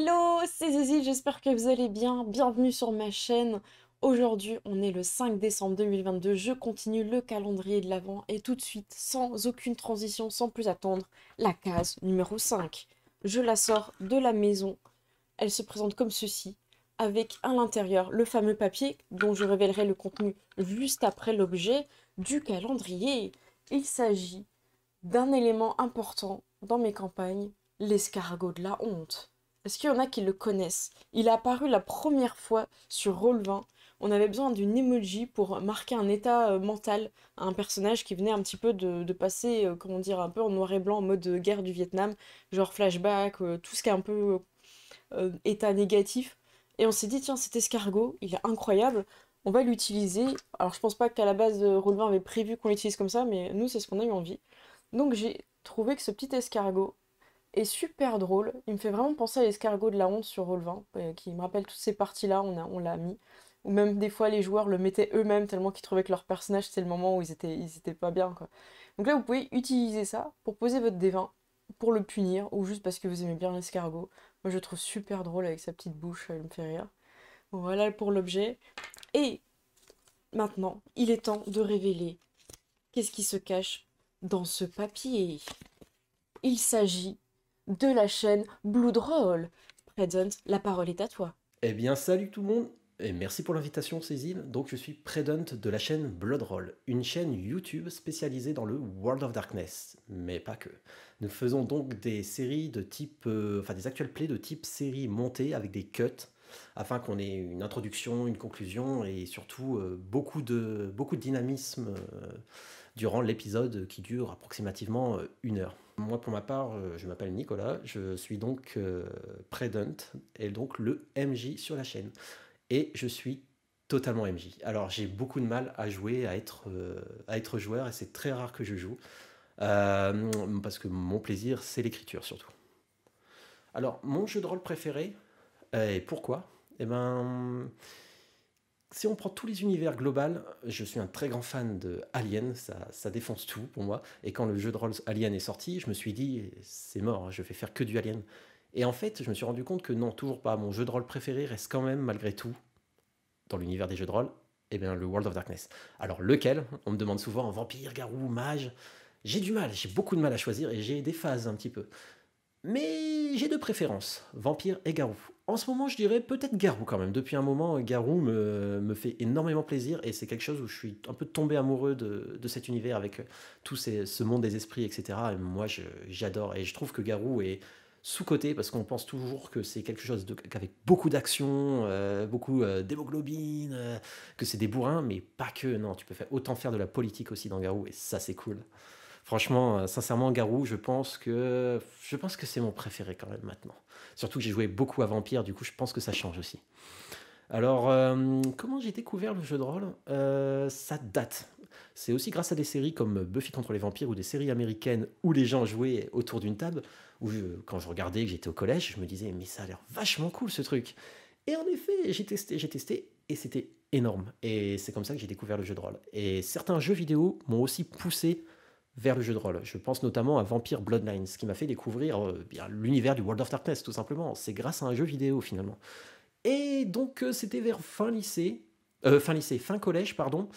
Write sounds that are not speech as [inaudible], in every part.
Hello, c'est Zizi, j'espère que vous allez bien. Bienvenue sur ma chaîne. Aujourd'hui, on est le 5 décembre 2022. Je continue le calendrier de l'Avent et tout de suite, sans aucune transition, sans plus attendre, la case numéro 5. Je la sors de la maison. Elle se présente comme ceci, avec à l'intérieur le fameux papier dont je révélerai le contenu juste après l'objet du calendrier. Il s'agit d'un élément important dans mes campagnes, l'escargot de la honte parce qu'il y en a qui le connaissent. Il a apparu la première fois sur Roll20. On avait besoin d'une emoji pour marquer un état euh, mental à un personnage qui venait un petit peu de, passer, euh, comment dire, un peu en noir et blanc, en mode euh, guerre du Vietnam, genre flashback, tout ce qui est un peu état négatif. Et on s'est dit, tiens, cet escargot, il est incroyable, on va l'utiliser. Alors je pense pas qu'à la base Roll20 avait prévu qu'on l'utilise comme ça, mais nous, c'est ce qu'on a eu envie. Donc j'ai trouvé que ce petit escargot, super drôle. Il me fait vraiment penser à l'escargot de la honte sur Roll20, euh, qui me rappelle toutes ces parties-là, on, on l'a mis. Ou même des fois, les joueurs le mettaient eux-mêmes tellement qu'ils trouvaient que leur personnage, c'était le moment où ils étaient, ils étaient pas bien. Quoi. Donc là, vous pouvez utiliser ça pour poser votre dévin, pour le punir, ou juste parce que vous aimez bien l'escargot. Moi, je le trouve super drôle avec sa petite bouche, elle me fait rire. voilà pour l'objet. Et maintenant, il est temps de révéler qu'est-ce qui se cache dans ce papier. Il s'agit de la chaîne Bloodroll. Roll. la parole est à toi. Eh bien, salut tout le monde et merci pour l'invitation Cécile. Donc je suis Predent de la chaîne Bloodroll, une chaîne YouTube spécialisée dans le World of Darkness, mais pas que. Nous faisons donc des séries de type, euh, enfin des actuels plays de type série montée avec des cuts, afin qu'on ait une introduction, une conclusion et surtout euh, beaucoup, de, beaucoup de dynamisme euh, durant l'épisode qui dure approximativement une heure. Moi, pour ma part, euh, je m'appelle Nicolas, je suis donc euh, et donc le MJ sur la chaîne. Et je suis totalement MJ. Alors, j'ai beaucoup de mal à jouer, à être, euh, à être joueur, et c'est très rare que je joue, euh, parce que mon plaisir, c'est l'écriture surtout. Alors, mon jeu de rôle préféré, et pourquoi Eh ben si on prend tous les univers global, je suis un très grand fan de Alien, ça, ça, défonce tout pour moi. Et quand le jeu de rôle Alien est sorti, je me suis dit, c'est mort, hein, je vais faire que du Alien. Et en fait, je me suis rendu compte que non, toujours pas. Mon jeu de rôle préféré reste quand même, malgré tout, dans l'univers des jeux de rôle, eh bien, le World of Darkness. Alors, lequel On me demande souvent vampire, garou, mage. J'ai du mal, j'ai beaucoup de mal à choisir et j'ai des phases un petit peu. Mais j'ai deux préférences, vampire et garou. En ce moment, je dirais peut-être garou quand même. Depuis un moment, garou me, fait énormément plaisir et c'est quelque chose où je suis un peu tombé amoureux de, cet univers avec euh, tout ce monde des esprits, etc. moi, j'adore et je trouve que garou est sous-côté parce qu'on pense toujours que c'est quelque chose qu'avec avec beaucoup d'action, euh, beaucoup euh, d'hémoglobine, que c'est des bourrins, mais pas que. Non, tu peux faire, autant faire de la politique aussi dans garou et ça, c'est cool. Franchement, euh, sincèrement, Garou, je pense que je pense que c'est mon préféré quand même maintenant. Surtout que j'ai joué beaucoup à Vampire, du coup, je pense que ça change aussi. Alors, euh, comment j'ai découvert le jeu de rôle euh, Ça date. C'est aussi grâce à des séries comme Buffy contre les vampires ou des séries américaines où les gens jouaient autour d'une table. Où quand je regardais, que j'étais au collège, je me disais mais ça a l'air vachement cool ce truc. Et en effet, j'ai testé, j'ai testé et c'était énorme. Et c'est comme ça que j'ai découvert le jeu de rôle. Et certains jeux vidéo m'ont aussi poussé vers le jeu de rôle. Je pense notamment à Vampire Bloodlines, qui m'a fait découvrir euh, l'univers du World of Darkness, tout simplement. C'est grâce à un jeu vidéo, finalement. Et donc, euh, c'était vers fin lycée, euh, fin lycée, fin collège, pardon,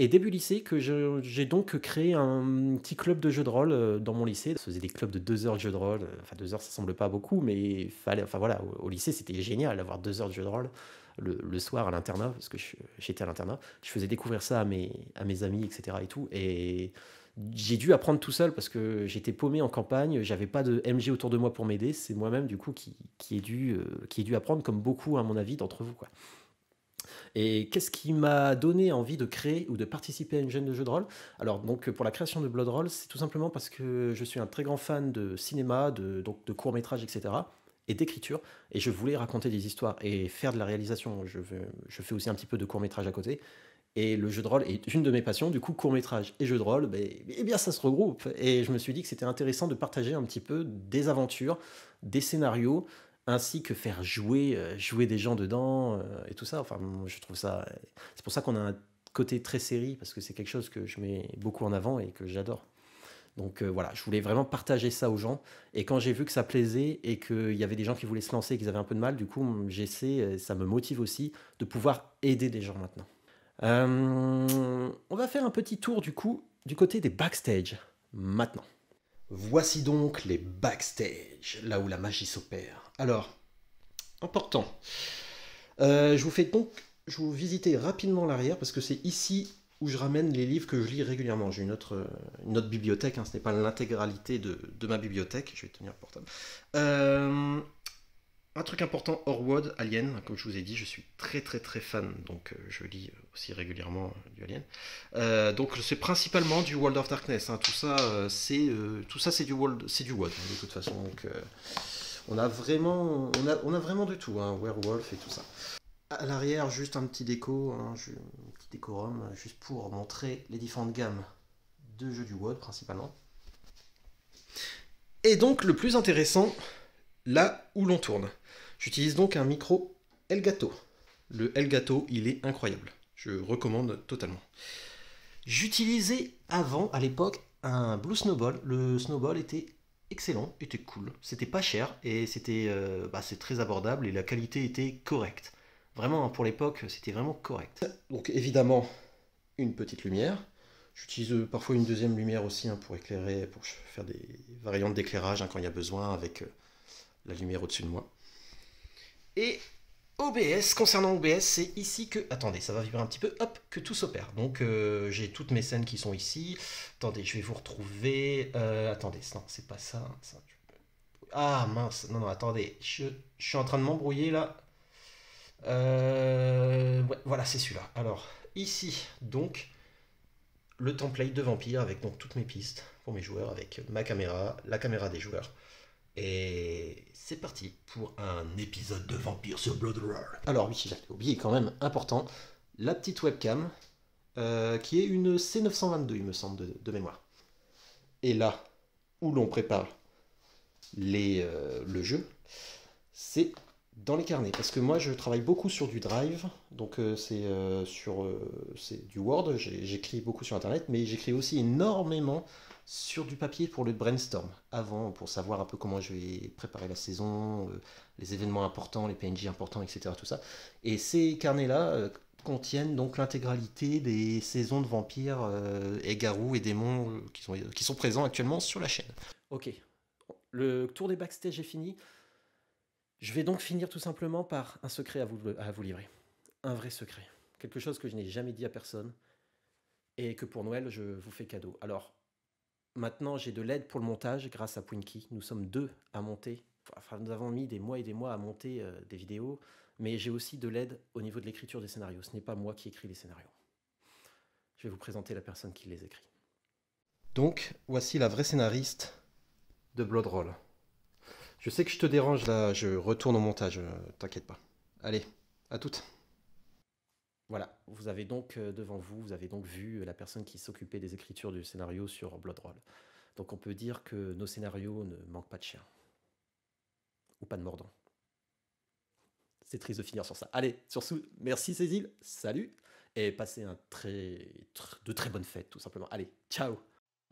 et début lycée, que j'ai donc créé un petit club de jeu de rôle dans mon lycée. Ça faisait des clubs de deux heures de jeu de rôle. Enfin, deux heures, ça semble pas beaucoup, mais fallait, enfin voilà, au, lycée, c'était génial d'avoir deux heures de jeu de rôle le, soir à l'internat, parce que j'étais à l'internat. Je faisais découvrir ça à mes, à mes amis, etc. et tout. Et j'ai dû apprendre tout seul parce que j'étais paumé en campagne, j'avais pas de MG autour de moi pour m'aider. C'est moi-même, du coup, qui, ai dû, euh, qui dû apprendre, comme beaucoup, à mon avis, d'entre vous. Quoi. Et qu'est-ce qui m'a donné envie de créer ou de participer à une chaîne de jeux de rôle Alors, donc, pour la création de Blood Roll, c'est tout simplement parce que je suis un très grand fan de cinéma, de, donc de courts-métrages, etc et d'écriture, et je voulais raconter des histoires et faire de la réalisation. Je, je fais aussi un petit peu de courts-métrages à côté, et le jeu de rôle est une de mes passions, du coup, court métrage et jeu de rôle, ben, eh bien ça se regroupe. Et je me suis dit que c'était intéressant de partager un petit peu des aventures, des scénarios, ainsi que faire jouer, euh, jouer des gens dedans euh, et tout ça. Enfin, je trouve ça. C'est pour ça qu'on a un côté très série, parce que c'est quelque chose que je mets beaucoup en avant et que j'adore. Donc euh, voilà, je voulais vraiment partager ça aux gens. Et quand j'ai vu que ça plaisait et qu'il y avait des gens qui voulaient se lancer et qu'ils avaient un peu de mal, du coup, j'essaie, ça me motive aussi de pouvoir aider des gens maintenant. Euh, on va faire un petit tour du coup du côté des backstage maintenant. Voici donc les backstage, là où la magie s'opère. Alors, important. Euh, je vous fais donc, je vous visiter rapidement l'arrière parce que c'est ici où je ramène les livres que je lis régulièrement. J'ai une autre, une autre bibliothèque, hein, ce n'est pas l'intégralité de, de, ma bibliothèque. Je vais tenir le portable. Euh, un truc important, Horwood, Alien, comme je vous ai dit, je suis très très très fan, donc euh, je lis aussi régulièrement euh, du Alien. Euh, donc c'est principalement du World of Darkness, hein. tout ça c'est tout ça c'est du World, c'est du WOD hein, de toute façon. Donc on a vraiment on a, on a vraiment de tout, hein, Werewolf et tout ça. À l'arrière, juste un petit déco, petit décorum, juste pour montrer les différentes gammes de jeux du WOD principalement. Et donc le plus intéressant, là où l'on tourne. J'utilise donc un micro Elgato. Le Elgato, il est incroyable. Je recommande totalement. J'utilisais avant, à l'époque, un Blue Snowball. Le Snowball était excellent, était cool, c'était pas cher et c'était euh, bah, c'est très abordable et la qualité était correcte. Vraiment, hein, pour l'époque, c'était vraiment correct. Donc évidemment, une petite lumière. J'utilise euh, parfois une deuxième lumière aussi hein, pour éclairer, pour faire des variantes d'éclairage hein, quand il y a besoin avec euh, la lumière au-dessus de moi. Et OBS, concernant OBS, c'est ici que... Attendez, ça va vibrer un petit peu, hop, que tout s'opère. Donc euh, j'ai toutes mes scènes qui sont ici. Attendez, je vais vous retrouver... Euh, attendez, non, c'est pas ça. Ah mince, non, non, attendez, je, suis en train de m'embrouiller là. Euh, voilà, c'est celui-là. Alors, ici, donc, le template de Vampire avec donc toutes mes pistes pour mes joueurs, avec ma caméra, la caméra des joueurs. Et c'est parti pour un épisode de Vampire sur Blood Roar. Alors oui, j'ai oublié quand même, important, la petite webcam, euh, qui est une C922, il me semble, de, mémoire. Et là où l'on prépare euh, le jeu, c'est dans les carnets, parce que moi je travaille beaucoup sur du Drive, donc euh, c'est euh, sur euh, c'est du Word, j'écris beaucoup sur Internet, mais j'écris aussi énormément sur du papier pour le brainstorm, avant, pour savoir un peu comment je vais préparer la saison, les événements importants, les PNJ importants, etc. Tout ça. Et ces carnets-là contiennent donc l'intégralité des saisons de vampires et garous et démons qui, sont, qui sont présents actuellement sur la chaîne. Ok, le tour des backstage est fini. Je vais donc finir tout simplement par un secret à vous, à vous livrer. Un vrai secret. Quelque chose que je n'ai jamais dit à personne et que pour Noël, je vous fais cadeau. Alors, maintenant, j'ai de l'aide pour le montage grâce à Pwinky. Nous sommes deux à monter. Enfin, nous avons mis des mois et des mois à monter euh, des vidéos, mais j'ai aussi de l'aide au niveau de l'écriture des scénarios. Ce n'est pas moi qui écris les scénarios. Je vais vous présenter la personne qui les écrit. Donc, voici la vraie scénariste de Blood Roll. Je sais que je te dérange là, je retourne au montage, euh, t'inquiète pas. Allez, à toutes. Voilà, vous avez donc euh, devant vous, vous avez donc vu la personne qui s'occupait des écritures du scénario sur Blood Roll. Donc on peut dire que nos scénarios ne manquent pas de chien. Ou pas de mordant. C'est triste de finir sur ça. Allez, sur ce, merci Cécile, salut, et passez un très, de très bonnes fêtes tout simplement. Allez, ciao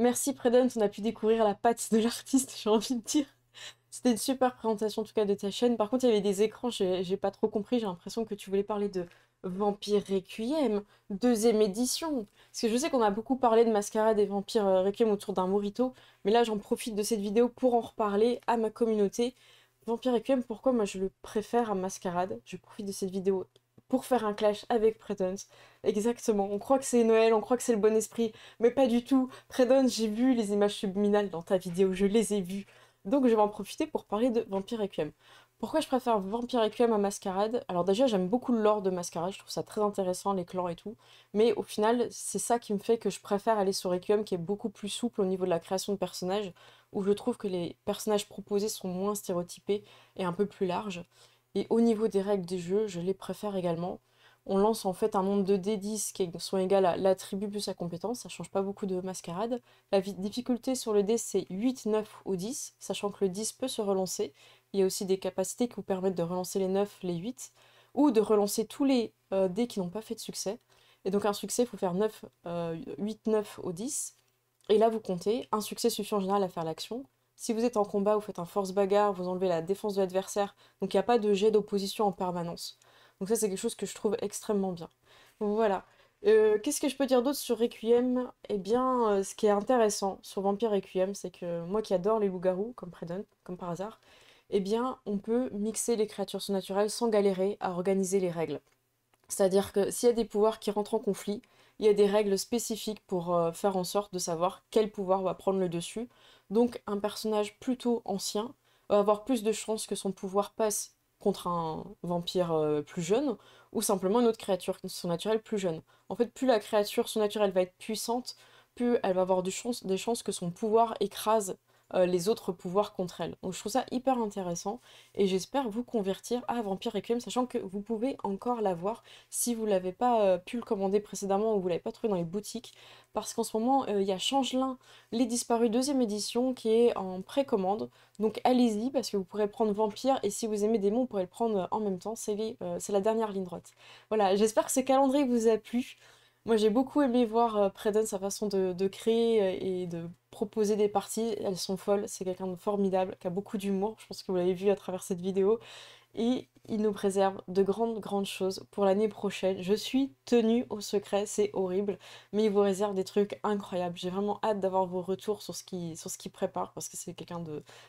Merci Predent, on a pu découvrir la patte de l'artiste, [laughs] j'ai envie de dire. C'était une super présentation en tout cas de ta chaîne. Par contre, il y avait des écrans, j'ai pas trop compris. J'ai l'impression que tu voulais parler de Vampire Requiem, deuxième édition. Parce que je sais qu'on a beaucoup parlé de Mascarade et Vampire euh, Requiem autour d'un morito, mais là j'en profite de cette vidéo pour en reparler à ma communauté. Vampire Requiem, pourquoi moi je le préfère à Mascarade Je profite de cette vidéo pour faire un clash avec Predance. Exactement, on croit que c'est Noël, on croit que c'est le bon esprit, mais pas du tout. Predance, j'ai vu les images subliminales dans ta vidéo, je les ai vues. Donc je vais en profiter pour parler de Vampire Requiem. Pourquoi je préfère Vampire Requiem à Mascarade Alors déjà j'aime beaucoup le lore de Mascarade, je trouve ça très intéressant, les clans et tout. Mais au final, c'est ça qui me fait que je préfère aller sur Requiem qui est beaucoup plus souple au niveau de la création de personnages, où je trouve que les personnages proposés sont moins stéréotypés et un peu plus larges. Et au niveau des règles des jeux, je les préfère également on lance en fait un nombre de dés 10 qui sont égales à l'attribut plus sa compétence, ça change pas beaucoup de mascarade. La difficulté sur le dé c'est 8, 9 ou 10, sachant que le 10 peut se relancer. Il y a aussi des capacités qui vous permettent de relancer les 9, les 8, ou de relancer tous les euh, dés qui n'ont pas fait de succès. Et donc un succès, il faut faire 8, 9 euh, ou 10. Et là vous comptez, un succès suffit en général à faire l'action, si vous êtes en combat, vous faites un force bagarre, vous enlevez la défense de l'adversaire, donc il n'y a pas de jet d'opposition en permanence. Donc ça, c'est quelque chose que je trouve extrêmement bien. Voilà. Euh, qu'est-ce que je peux dire d'autre sur Requiem Eh bien, euh, ce qui est intéressant sur Vampire Requiem, c'est que moi qui adore les loups-garous, comme Predon, comme par hasard, eh bien, on peut mixer les créatures surnaturelles sans galérer à organiser les règles. C'est-à-dire que s'il y a des pouvoirs qui rentrent en conflit, il y a des règles spécifiques pour euh, faire en sorte de savoir quel pouvoir va prendre le dessus. Donc un personnage plutôt ancien va avoir plus de chances que son pouvoir passe contre un vampire euh, plus jeune, ou simplement une autre créature surnaturelle plus jeune. En fait, plus la créature surnaturelle va être puissante, plus elle va avoir des chances que son pouvoir écrase euh, les autres pouvoirs contre elle. Donc je trouve ça hyper intéressant et j'espère vous convertir à Vampire Requiem, sachant que vous pouvez encore l'avoir si vous l'avez pas euh, pu le commander précédemment ou vous l'avez pas trouvé dans les boutiques, parce qu'en ce moment euh, il y a Changelin, les disparus deuxième édition qui est en précommande. Donc allez-y parce que vous pourrez prendre Vampire et si vous aimez Démon, vous pourrez le prendre en même temps. C'est la dernière ligne droite. Voilà, j'espère que ce calendrier vous a plu. Moi, j'ai beaucoup aimé voir euh, Preden, sa façon de, créer euh, et de proposer des parties. Elles sont folles, c'est quelqu'un de formidable, qui a beaucoup d'humour, je pense que vous l'avez vu à travers cette vidéo. Et il nous préserve de grandes, grandes choses pour l'année prochaine. Je suis tenue au secret, c'est horrible, mais il vous réserve des trucs incroyables. J'ai vraiment hâte d'avoir vos retours sur ce qu'il prépare, parce que c'est quelqu'un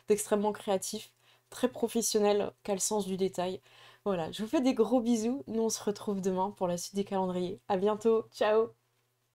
d'extrêmement créatif, très professionnel, qui le sens du détail. Voilà, je vous fais des gros bisous. Nous, on se retrouve demain pour la suite des calendriers. À bientôt. Ciao